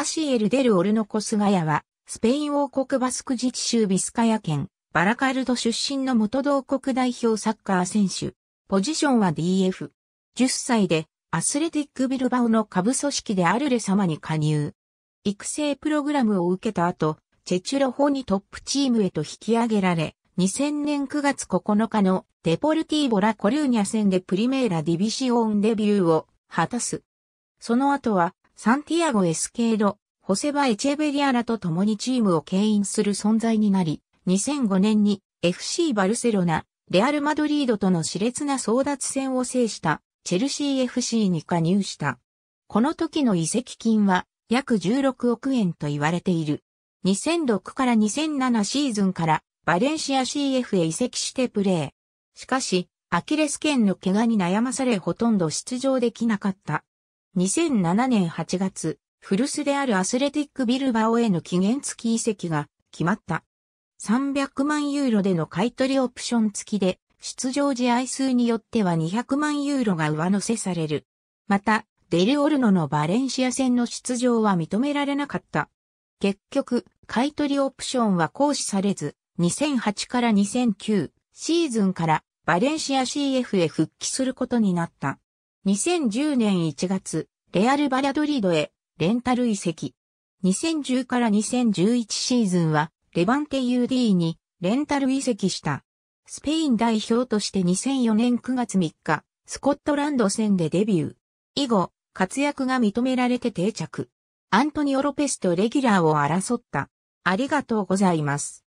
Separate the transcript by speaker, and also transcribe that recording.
Speaker 1: アシエル・デル・オルノコスガヤは、スペイン王国バスク自治州ビスカヤ県、バラカルド出身の元同国代表サッカー選手。ポジションは DF。10歳で、アスレティックビルバオの下部組織でアルレ様に加入。育成プログラムを受けた後、チェチュロ法にトップチームへと引き上げられ、2000年9月9日のデポルティーボラ・コルーニャ戦でプリメーラ・ディビシオンデビューを果たす。その後はサンティアゴ・エスケード、ホセバ・エチェベリアラと共にチームを牽引する存在になり、2005年に FC バルセロナ、レアル・マドリードとの熾烈な争奪戦を制したチェルシー FC に加入した。この時の移籍金は約16億円と言われている。2006から2007シーズンからバレンシア CF へ移籍してプレー。しかし、アキレス腱の怪我に悩まされほとんど出場できなかった。2007年8月、古巣であるアスレティックビルバオへの期限付き移籍が決まった。300万ユーロでの買取オプション付きで、出場試合数によっては200万ユーロが上乗せされる。また、デルオルノのバレンシア戦の出場は認められなかった。結局、買取オプションは行使されず、2008から2009シーズンからバレンシア CF へ復帰することになった。2010年1月、レアル・バラドリードへレンタル移籍。2010から2011シーズンはレバンテ UD にレンタル移籍した。スペイン代表として2004年9月3日、スコットランド戦でデビュー。以後、活躍が認められて定着。アントニオ・ロペスとレギュラーを争った。ありがとうございます。